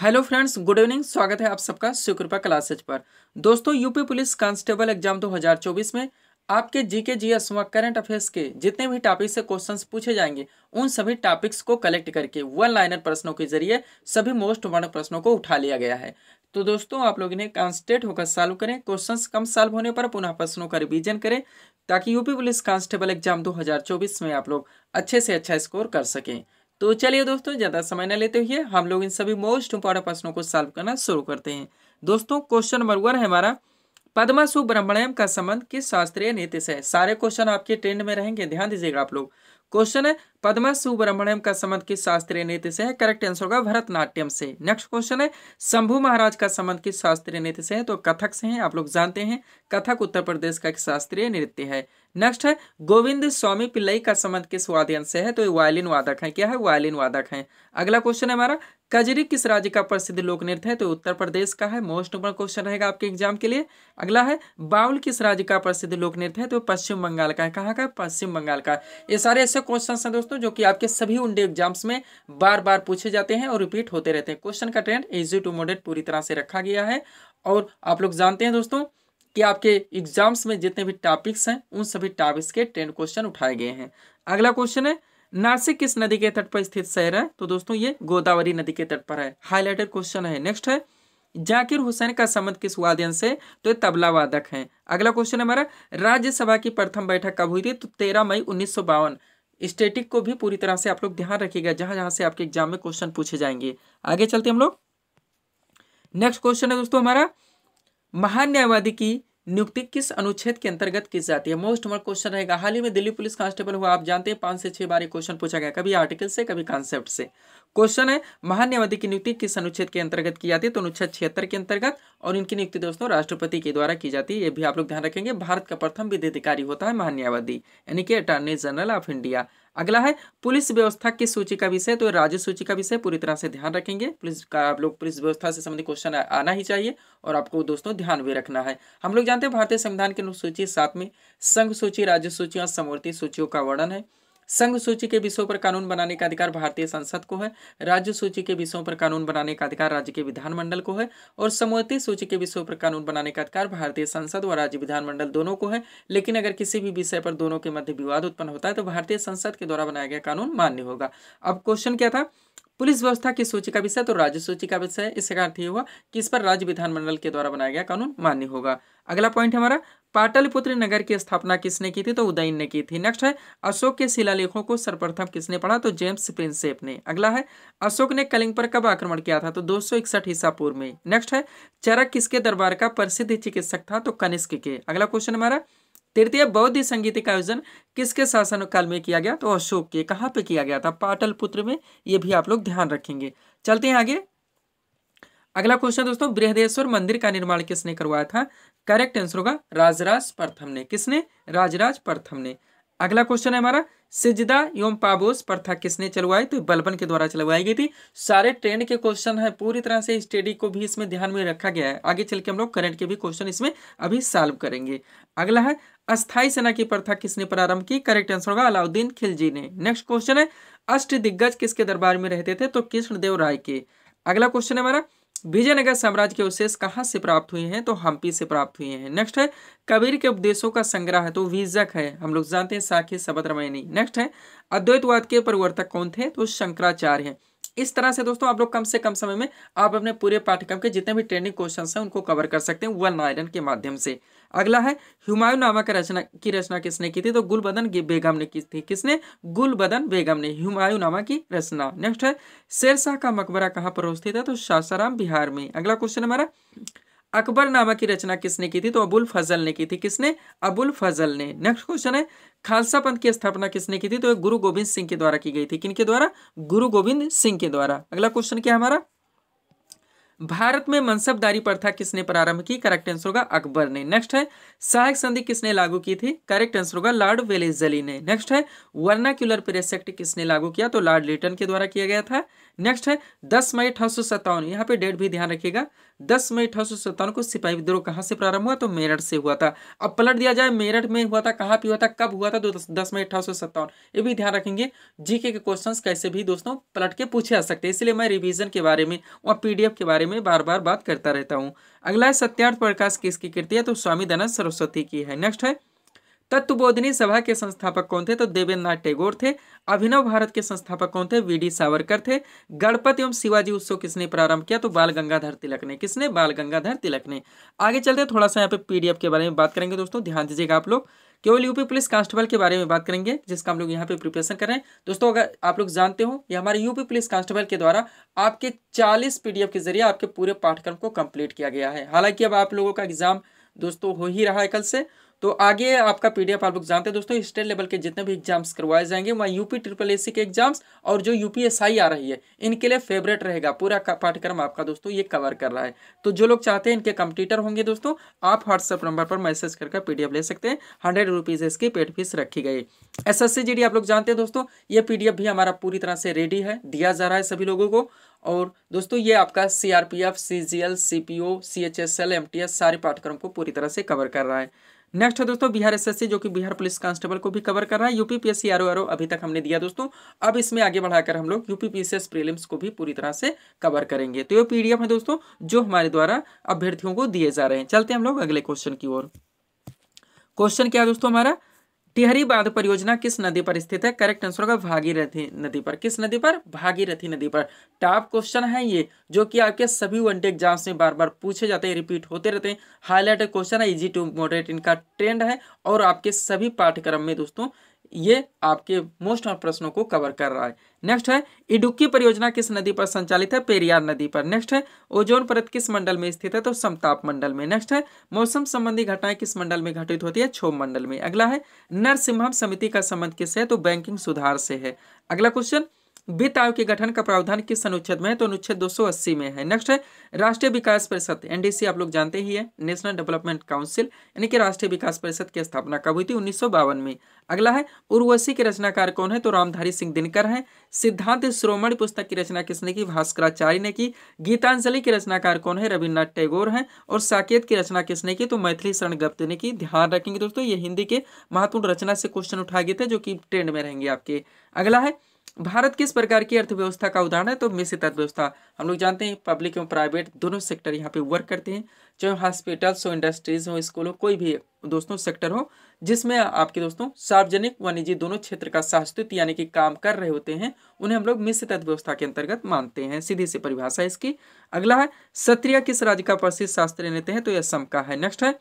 hello friends good evening स्वागत है आप सबका सुकृपा क्लासेज पर दोस्तों यूपी पुलिस कांस्टेबल एग्जाम 2024 में आपके जीके जीएस व करंट अफेयर्स के जितने भी टॉपिक से क्वेश्चंस पूछे जाएंगे उन सभी टॉपिक्स को कलेक्ट करके वन लाइनर प्रश्नों के जरिए सभी मोस्ट वन प्रश्नों को उठा लिया गया है तो दोस्तों आप लोग इन्हें कांस्टेट होकर सॉल्व करें क्वेश्चंस कम सॉल्व होने पर पुनः प्रश्नों का रिविजन करें ताकि यूपी पुलिस कांस्टेबल एग्जाम दो में आप लोग अच्छे से अच्छा स्कोर कर सकें तो चलिए दोस्तों ज़्यादा समय न लेते हुए हम लोग इन सभी मोस्ट इंपॉर्टेंट प्रश्नों को सॉल्व करना शुरू करते हैं दोस्तों क्वेश्चन नंबर वन है हमारा पद्मा सुब्रमण्यम का संबंध किस शास्त्रीय नीति से है सारे क्वेश्चन आपके ट्रेंड में रहेंगे ध्यान दीजिएगा आप लोग क्वेश्चन है पदमा सुब्रमण्यम का संबंध किस शास्त्रीय नीति से है करेक्ट आंसर होगा भरतनाट्यम से नेक्स्ट क्वेश्चन है शंभू महाराज का संबंध किस शास्त्रीय नीति से है तो कथक से है आप लोग जानते हैं कथक उत्तर प्रदेश का एक शास्त्रीय नृत्य है नेक्स्ट है गोविंद स्वामी पिल्लई का संबंध किस वाद्यन से है तो वायलिन वादक है क्या है वायलिन वादक है अगला क्वेश्चन है हमारा कजरी किस राज्य का प्रसिद्ध लोक नृत्य है तो उत्तर प्रदेश का है मोस्ट नंबर क्वेश्चन रहेगा आपके एग्जाम के लिए अगला है बाउल किस राज्य का प्रसिद्ध लोक नृत्य है तो पश्चिम बंगाल का है कहाँ का पश्चिम बंगाल का ये सारे ऐसे क्वेश्चन हैं दोस्तों जो कि आपके सभी उनडे एग्जाम्स में बार बार पूछे जाते हैं और रिपीट होते रहते हैं क्वेश्चन का ट्रेंड इजी टू मोडेट पूरी तरह से रखा गया है और आप लोग जानते हैं दोस्तों कि आपके एग्जाम्स में जितने भी टॉपिक्स हैं उन सभी टॉपिक्स के टेन क्वेश्चन उठाए गए हैं अगला क्वेश्चन है नासिक किस नदी के तट पर स्थित शहर है तो दोस्तों ये गोदावरी नदी के तट पर है हाईलाइटेड क्वेश्चन है नेक्स्ट है जाकिर हुसैन का संबंध किस वादन से तो ये तबला वादक हैं अगला क्वेश्चन हमारा राज्यसभा की प्रथम बैठक कब हुई थी तो तेरह मई उन्नीस स्टेटिक को भी पूरी तरह से आप लोग ध्यान रखिएगा जहां जहां से आपके एग्जाम में क्वेश्चन पूछे जाएंगे आगे चलते हम लोग नेक्स्ट क्वेश्चन है दोस्तों हमारा महान न्यायवादी की नियुक्ति किस अनुच्छेद के अंतर्गत की जाती है मोस्ट मोर क्वेश्चन रहेगा हाल ही में दिल्ली पुलिस कांस्टेबल हुआ आप जानते हैं पांच से छह बार क्वेश्चन पूछा गया कभी आर्टिकल से कभी कॉन्सेप्ट से क्वेश्चन है महान्यायवादी की नियुक्ति किस अनुच्छेद के अंतर्गत की जाती है तो अनुच्छेद छिहत्तर के अंतर्गत और इनकी नियुक्ति दोस्तों राष्ट्रपति के द्वारा की जाती है ये भी आप लोग ध्यान रखेंगे भारत का प्रथम विधि अधिकारी होता है महान्यायवादी यानी कि अटॉर्नी जनरल ऑफ इंडिया अगला है पुलिस व्यवस्था की सूची का विषय तो राज्य सूची का विषय पूरी तरह से ध्यान रखेंगे पुलिस का आप लोग पुलिस व्यवस्था से संबंधित क्वेश्चन आना ही चाहिए और आपको दोस्तों ध्यान भी रखना है हम लोग जानते हैं भारतीय संविधान की अनुसूची सात में संघ सूची राज्य सूची और समूर्ति सूचियों का वर्णन है संघ सूची के विषयों पर कानून बनाने का अधिकार भारतीय संसद को है राज्य सूची के विषयों पर कानून बनाने का अधिकार राज्य के विधानमंडल को है और समूहती सूची के विषयों पर कानून बनाने का अधिकार भारतीय संसद व राज्य विधानमंडल दोनों को है लेकिन अगर किसी भी विषय पर दोनों के मध्य विवाद उत्पन्न होता है तो भारतीय संसद के द्वारा बनाया गया कानून मान्य होगा अब क्वेश्चन क्या था पुलिस व्यवस्था की सूची का विषय तो राज्य सूची का विषय है इसका अर्थ ये हुआ कि इस पर राज्य विधानमंडल के द्वारा बनाया गया कानून मान्य होगा अगला पॉइंट हमारा पाटलिपुत्र नगर की स्थापना किसने की थी तो उदयन ने की थी नेक्स्ट है अशोक के शिलालेखों को सर्वप्रथम किसने पढ़ा तो जेम्स प्रिंसेप ने अगला है अशोक ने कलिंग पर कब आक्रमण किया था तो दो सौ इकसठ ईसा पूर्व में नेक्स्ट है चरक किसके दरबार का प्रसिद्ध चिकित्सक था तो कनिष्क के अगला क्वेश्चन हमारा तृतीय बौद्ध संगीत का आयोजन किसके शासनकाल में किया गया तो अशोक के कहाँ पे किया गया था पाटलपुत्र में ये भी आप लोग ध्यान रखेंगे चलते हैं आगे अगला क्वेश्चन दोस्तों बृहदेश्वर मंदिर का निर्माण किसने करवाया था करेक्ट आंसर होगा राजराज प्रथम ने किसने राजराज प्रथम ने अगला क्वेश्चन है हमारा सिजदा एवं पाबोस प्रथा किसने चलवाई तो बलबन के द्वारा चलवाई गई थी सारे ट्रेंड के क्वेश्चन है पूरी तरह से स्टडी को भी इसमें ध्यान में रखा गया है आगे चल के हम लोग करंट के भी क्वेश्चन इसमें अभी सॉल्व करेंगे अगला है अस्थाई सेना की प्रथा किसने प्रारंभ की करेक्ट आंसर होगा अलाउद्दीन खिलजी ने नेक्स्ट क्वेश्चन है अष्ट दिग्गज किसके दरबार में रहते थे तो कृष्णदेव राय के अगला क्वेश्चन है हमारा विजयनगर साम्राज्य के अवशेष कहाँ से प्राप्त हुए हैं तो हम्पी से प्राप्त हुए हैं नेक्स्ट है कबीर के उपदेशों का संग्रह है तो वीजक है हम लोग जानते हैं साखी सबद नेक्स्ट है अद्वैतवाद के परिवर्तक कौन थे तो शंकराचार्य हैं इस तरह से दोस्तों आप लोग कम से कम समय में आप अपने पूरे पाठ्यक्रम के जितने भी ट्रेनिंग क्वेश्चन हैं उनको कवर कर सकते हैं वन आयरन के माध्यम से अगला है हुमायूं नामा का रचना की रचना किसने की थी तो गुलबदन बेगम ने की थी किसने गुलबदन बेगम ने हुमायूं नामा की रचना नेक्स्ट है शेरशाह का मकबरा कहाँ पर अवस्थित है तो सासाराम बिहार में अगला क्वेश्चन हमारा अकबर नामा की रचना किसने की थी तो अबुल फजल ने की थी किसने अबुल फजल ने नेक्स्ट क्वेश्चन है खालसा पंथ की स्थापना किसने की थी तो गुरु गोविंद सिंह के द्वारा की गई थी किनके द्वारा गुरु गोविंद सिंह के द्वारा अगला क्वेश्चन क्या हमारा भारत में मनसबदारी प्रथा किसने प्रारंभ की करेक्ट आंसर होगा अकबर ने नेक्स्ट है सहायक संधि किसने लागू की थी करेक्ट आंसर होगा लॉर्ड वेलेजली ने नेक्स्ट है वर्नाक्यूलर प्रेस एक्ट किसने लागू किया तो लॉर्ड लिटन के द्वारा किया गया था नेक्स्ट है दस मई अठारह यहाँ पे डेट भी ध्यान रखिएगा दस मई अठारह को सिपाही विद्रोह कहाँ से प्रारंभ हुआ तो मेरठ से हुआ था अब पलट दिया जाए मेरठ में हुआ था कहाँ पे हुआ था कब हुआ था तो दस मई अठारह ये भी ध्यान रखेंगे जीके के क्वेश्चन कैसे भी दोस्तों पलट के पूछे जा सकते हैं इसलिए मैं रिविजन के बारे में और पीडीएफ के बारे में बार बार बात करता रहता हूँ अगला है सत्यार्थ प्रकाश किसकी कृति है तो स्वामी दनंद सरस्वती की है नेक्स्ट है तत्वबोधनी सभा के संस्थापक कौन थे तो देवेंद्र नाथ टैगोर थे अभिनव भारत के संस्थापक कौन थे वीडी डी सावरकर थे गणपति एवं शिवाजी उत्सव किसने प्रारंभ किया तो बाल गंगाधर तिलक ने किसने बाल गंगाधर तिलक ने आगे चलते थोड़ा सा यहाँ पे पीडीएफ के बारे में बात करेंगे दोस्तों ध्यान दीजिएगा आप लोग केवल यूपी पुलिस कांस्टेबल के बारे में बात करेंगे जिसका हम लोग यहाँ पे प्रिपरेशन कर रहे हैं दोस्तों अगर आप लोग जानते हो ये हमारे यूपी पुलिस कांस्टेबल के द्वारा आपके चालीस पीडीएफ के जरिए आपके पूरे पाठ्यक्रम को कम्प्लीट किया गया है हालांकि अब आप लोगों का एग्जाम दोस्तों हो ही रहा है कल से तो आगे आपका पीडीएफ आप लोग जानते हैं दोस्तों स्टेट लेवल के जितने भी एग्जाम्स करवाए जाएंगे वहाँ यूपी ट्रिपल एसी के एग्जाम्स और जो यूपीएसआई आ रही है इनके लिए फेवरेट रहेगा पूरा पाठ्यक्रम आपका दोस्तों ये कवर कर रहा है तो जो लोग चाहते हैं इनके कंप्यूटर होंगे दोस्तों आप व्हाट्सएप नंबर पर मैसेज करके पी ले सकते हैं हंड्रेड रुपीज़ इसकी पेड फीस रखी गई एस एस आप लोग जानते हैं दोस्तों ये पी भी हमारा पूरी तरह से रेडी है दिया जा रहा है सभी लोगों को और दोस्तों ये आपका C R P F C G L C P O C H S L M T S सारे पाठ्यक्रम को पूरी तरह से कवर कर रहा है नेक्स्ट है दोस्तों बिहार एसएससी जो कि बिहार पुलिस कांस्टेबल को भी कवर कर रहा है यूपीपीएससी आरओ आर अभी तक हमने दिया दोस्तों अब इसमें आगे बढ़ाकर हम लोग यूपीपीएसएस प्रीलिम्स को भी पूरी तरह से कवर करेंगे तो ये पीडीएफ है दोस्तों जो हमारे द्वारा अभ्यर्थियों को दिए जा रहे हैं चलते हैं हम लोग अगले क्वेश्चन की ओर क्वेश्चन क्या है दोस्तों हमारा टिहरी बांध परियोजना किस नदी पर स्थित है करेक्ट आंसर होगा भागीरथी नदी पर किस नदी पर भागीरथी नदी पर टॉप क्वेश्चन है ये जो कि आपके सभी वनडे एग्जाम्स में बार बार पूछे जाते हैं रिपीट होते रहते हैं हाईलाइटेड क्वेश्चन है इजी टू मॉडरेट इनका ट्रेंड है और आपके सभी पाठ्यक्रम में दोस्तों ये आपके मोस्ट ऑफ प्रश्नों को कवर कर रहा है नेक्स्ट है इडुक्की परियोजना किस नदी पर संचालित है पेरियार नदी पर नेक्स्ट है ओजोन परत किस मंडल में स्थित है तो समताप मंडल में नेक्स्ट है मौसम संबंधी घटनाएं किस मंडल में घटित होती है छोम मंडल में अगला है नरसिम्हम समिति का संबंध किस है तो बैंकिंग सुधार से है अगला क्वेश्चन वित्त आयोग के गठन का प्रावधान किस अनुच्छेद में है तो अनुच्छेद 280 में है नेक्स्ट है राष्ट्रीय विकास परिषद एनडीसी आप लोग जानते ही है नेशनल डेवलपमेंट काउंसिल यानी कि राष्ट्रीय विकास परिषद की स्थापना कब हुई थी उन्नीस में अगला है उर्वशी के रचनाकार कौन है तो रामधारी सिंह दिनकर है सिद्धांत श्रोमण पुस्तक की रचना किसने की भास्कराचार्य ने की गीतांजलि के रचनाकार कौन है रविन्द्रनाथ टैगोर है और साकेत की रचना किसने की तो मैथिली शरण गप्त ने की ध्यान रखेंगे दोस्तों ये हिंदी के महत्वपूर्ण रचना से क्वेश्चन उठाए गए थे जो कि ट्रेंड में रहेंगे आपके अगला है भारत किस प्रकार की अर्थव्यवस्था का उदाहरण है तो मिश्रित अर्थव्यवस्था हम लोग जानते हैं पब्लिक एवं प्राइवेट दोनों सेक्टर यहाँ पे वर्क करते हैं चाहे हॉस्पिटल्स हो इंडस्ट्रीज हो स्कूल हो कोई भी दोस्तों सेक्टर हो जिसमें आपके दोस्तों सार्वजनिक व निजी दोनों क्षेत्र का शास्त्रित यानी कि काम कर रहे होते हैं उन्हें हम लोग मिश्रित अर्थव्यवस्था के अंतर्गत मानते हैं सीधी सी परिभाषा इसकी अगला है सत्रिया किस राज्य का प्रसिद्ध शास्त्रीय नेता है तो यह सम का है नेक्स्ट है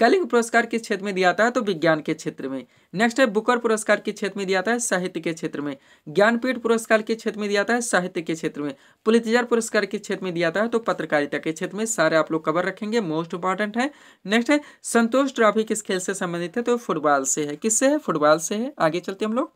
कलिंग पुरस्कार किस क्षेत्र में दिया जाता है तो विज्ञान के क्षेत्र में नेक्स्ट है बुकर पुरस्कार किस क्षेत्र में दिया जाता है साहित्य के क्षेत्र में ज्ञानपीठ पुरस्कार किस क्षेत्र में दिया जाता है साहित्य के क्षेत्र में पुलितजर पुरस्कार किस क्षेत्र में दिया जाता है तो पत्रकारिता के क्षेत्र में सारे आप लोग कवर रखेंगे मोस्ट इंपॉर्टेंट है नेक्स्ट है संतोष ट्रॉफी किस खेल से संबंधित है तो फुटबॉल से है किससे है फुटबॉल से है आगे चलते हम लोग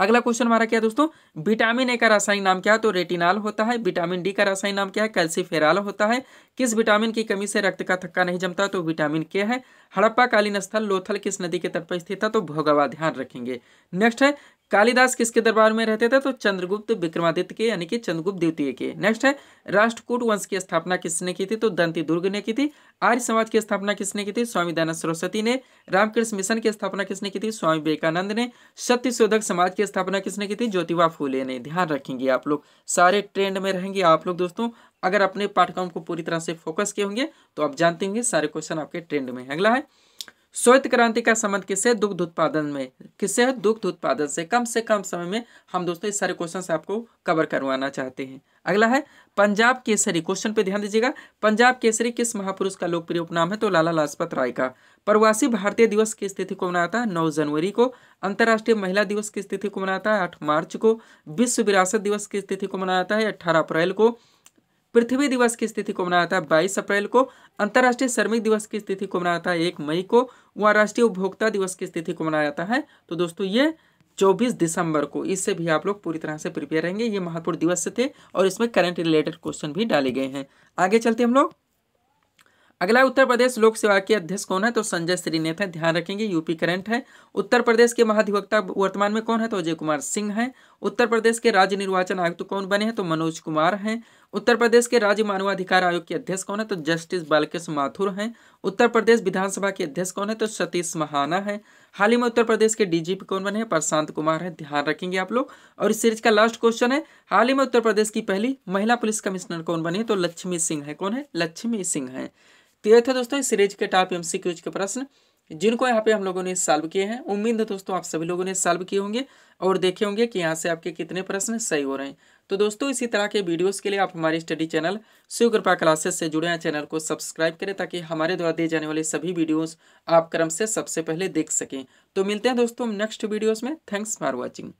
अगला क्वेश्चन हमारा क्या है दोस्तों विटामिन ए का रासायनिक नाम क्या है तो रेटिनाल होता है विटामिन डी का रासायनिक नाम क्या है कैल्सिफेराल होता है किस विटामिन की कमी से रक्त का थक्का नहीं जमता तो विटामिन के है हड़प्पा कालीन स्थल लोथल किस नदी के तट पर स्थित है तो भोगवा ध्यान रखेंगे नेक्स्ट है कालिदास किसके दरबार में रहते थे तो चंद्रगुप्त विक्रमादित्य के यानी कि चंद्रगुप्त द्वितीय के नेक्स्ट है राष्ट्रकूट वंश की स्थापना किसने की थी तो दंती दुर्ग ने की थी आर्य समाज की स्थापना किसने की थी स्वामी दयानंद सरस्वती ने रामकृष्ण मिशन की स्थापना किसने की थी स्वामी विवेकानंद ने सत्य शोधक समाज की स्थापना किसने की थी ज्योतिबा फूले ने ध्यान रखेंगे आप लोग सारे ट्रेंड में रहेंगे आप लोग दोस्तों अगर अपने पाठ्यक्रम को पूरी तरह से फोकस किए होंगे तो आप जानते होंगे सारे क्वेश्चन आपके ट्रेंड में अगला है श्वेत क्रांति का संबंध किससे दुग्ध उत्पादन में किससे है दुग्ध उत्पादन से कम से कम समय में हम दोस्तों इस सारे क्वेश्चन आपको कवर करवाना चाहते हैं अगला है पंजाब केसरी क्वेश्चन पे ध्यान दीजिएगा पंजाब केसरी किस महापुरुष का लोकप्रिय उपनाम है तो लाला लाजपत राय का प्रवासी भारतीय दिवस की स्थिति को मनाता है नौ जनवरी को अंतर्राष्ट्रीय महिला दिवस की स्थिति को मनाता है आठ मार्च को विश्व विरासत दिवस की स्थिति को मनाता है अठारह अप्रैल को पृथ्वी दिवस की स्थिति को मनाया था बाईस अप्रैल को अंतर्राष्ट्रीय श्रमिक दिवस की स्थिति को मनाया था एक मई को व राष्ट्रीय उपभोक्ता दिवस की स्थिति को मनाया जाता है तो दोस्तों ये 24 दिसंबर को इससे भी आप लोग पूरी तरह से प्रिपेयर रहेंगे ये महत्वपूर्ण दिवस थे और इसमें करंट रिलेटेड क्वेश्चन भी डाले गए हैं आगे चलते हम लोग अगला उत्तर प्रदेश लोक सेवा के अध्यक्ष कौन है तो संजय श्रीनेत है ध्यान रखेंगे यूपी करंट है उत्तर प्रदेश के महाधिवक्ता वर्तमान में कौन है तो अजय कुमार सिंह है उत्तर प्रदेश के राज्य निर्वाचन आयुक्त तो कौन बने हैं तो मनोज कुमार हैं उत्तर प्रदेश के राज्य मानवाधिकार आयोग के अध्यक्ष कौन है तो जस्टिस बालकेश माथुर हैं उत्तर प्रदेश विधानसभा के अध्यक्ष कौन है तो सतीश महाना है हाल ही में उत्तर प्रदेश के डीजीपी कौन बने हैं प्रशांत कुमार है ध्यान रखेंगे आप लोग और इस सीरीज का लास्ट क्वेश्चन है हाल ही में उत्तर प्रदेश की पहली महिला पुलिस कमिश्नर कौन बनी है तो लक्ष्मी सिंह है कौन है लक्ष्मी सिंह है तो ये दोस्तों इस सीरीज के टॉप एमसीक्यूज के प्रश्न जिनको यहाँ पे हम लोगों ने सॉल्व किए हैं उम्मीद है दोस्तों आप सभी लोगों ने सॉल्व किए होंगे और देखे होंगे कि यहाँ से आपके कितने प्रश्न सही हो रहे हैं तो दोस्तों इसी तरह के वीडियोस के लिए आप हमारे स्टडी चैनल शिव कृपा क्लासेस से जुड़े हैं चैनल को सब्सक्राइब करें ताकि हमारे द्वारा दिए जाने वाले सभी वीडियोस आप क्रम से सबसे पहले देख सकें तो मिलते हैं दोस्तों नेक्स्ट वीडियोस में थैंक्स फॉर वॉचिंग